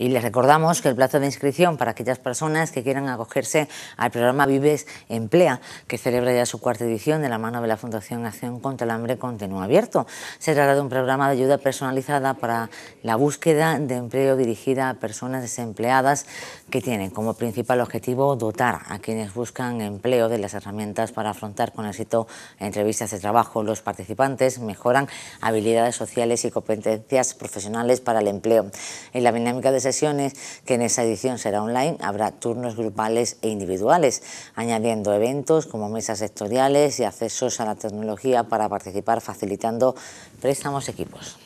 Y les recordamos que el plazo de inscripción para aquellas personas que quieran acogerse al programa Vives Emplea, que celebra ya su cuarta edición de la mano de la Fundación Acción contra el Hambre, continúa abierto. Se trata de un programa de ayuda personalizada para la búsqueda de empleo dirigida a personas desempleadas que tienen como principal objetivo dotar a quienes buscan empleo de las herramientas para afrontar con éxito entrevistas de trabajo. Los participantes mejoran habilidades sociales y competencias profesionales para el empleo. En la dinámica de que en esa edición será online, habrá turnos grupales e individuales, añadiendo eventos como mesas sectoriales y accesos a la tecnología para participar facilitando préstamos equipos.